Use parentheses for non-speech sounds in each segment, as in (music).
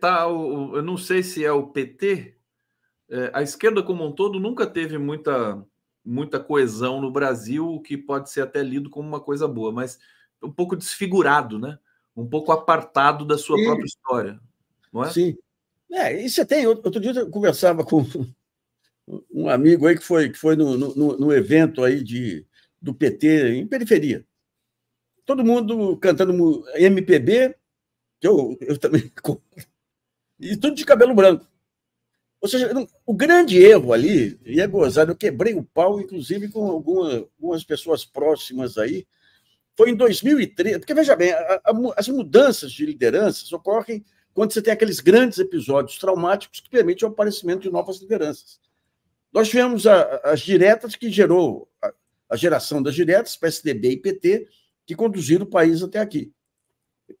tá, o, eu não sei se é o PT, é, a esquerda como um todo nunca teve muita, muita coesão no Brasil, o que pode ser até lido como uma coisa boa, mas um pouco desfigurado, né? Um pouco apartado da sua Sim. própria história, não é? Sim. É, isso você tem. Outro dia eu conversava com um amigo aí que foi, que foi no, no, no evento aí de, do PT em periferia. Todo mundo cantando MPB que eu, eu também. (laughs) e tudo de cabelo branco. Ou seja, o grande erro ali, e é gozado, eu quebrei o pau, inclusive, com alguma, algumas pessoas próximas aí, foi em 2013. Porque, veja bem, a, a, as mudanças de lideranças ocorrem quando você tem aqueles grandes episódios traumáticos que permitem o aparecimento de novas lideranças. Nós tivemos a, as diretas que gerou a, geração das diretas, PSDB e PT, que conduziram o país até aqui.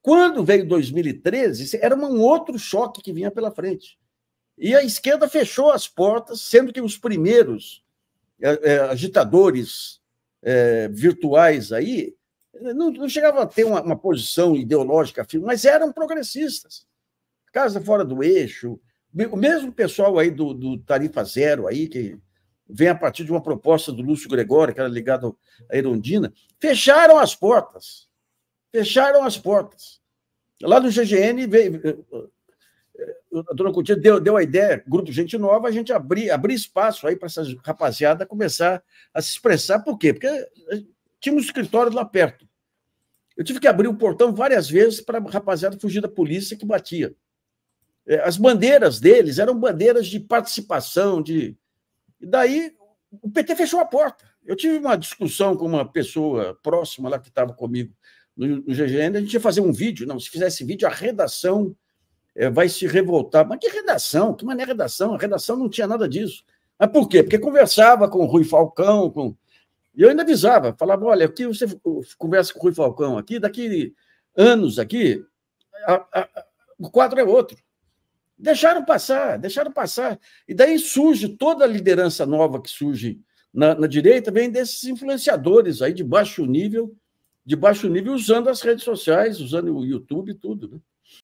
Quando veio 2013, era um outro choque que vinha pela frente. E a esquerda fechou as portas, sendo que os primeiros é, é, agitadores é, virtuais aí não, não chegavam a ter uma, uma posição ideológica firme, mas eram progressistas. Casa fora do eixo, o mesmo pessoal aí do, do Tarifa Zero aí, que vem a partir de uma proposta do Lúcio Gregório, que era ligado à Erundina, fecharam as portas. Fecharam as portas. Lá no GGN, veio, a eh, eh, dona Coutinho deu, deu a ideia, grupo Gente Nova, a gente abrir, abrir espaço aí para essa rapaziada começar a se expressar. Por quê? Porque eh, tinha um escritório lá perto. Eu tive que abrir o portão várias vezes para a rapaziada fugir da polícia que batia. É, as bandeiras deles eram bandeiras de participação, de. E daí o PT fechou a porta. Eu tive uma discussão com uma pessoa próxima lá que estava comigo no, no GGN, a gente ia fazer um vídeo. Não, se fizesse vídeo, a redação é, vai se revoltar. Mas que redação? Que maneira é redação? A redação não tinha nada disso. Mas por quê? Porque conversava com o Rui Falcão, com... e eu ainda avisava, falava, olha, aqui você conversa com o Rui Falcão aqui, daqui anos aqui, a, a, o quadro é outro. Deixaram passar, deixaram passar. E daí surge toda a liderança nova que surge na, na direita, vem desses influenciadores aí de baixo nível, de baixo nível usando as redes sociais, usando o YouTube, tudo. Né?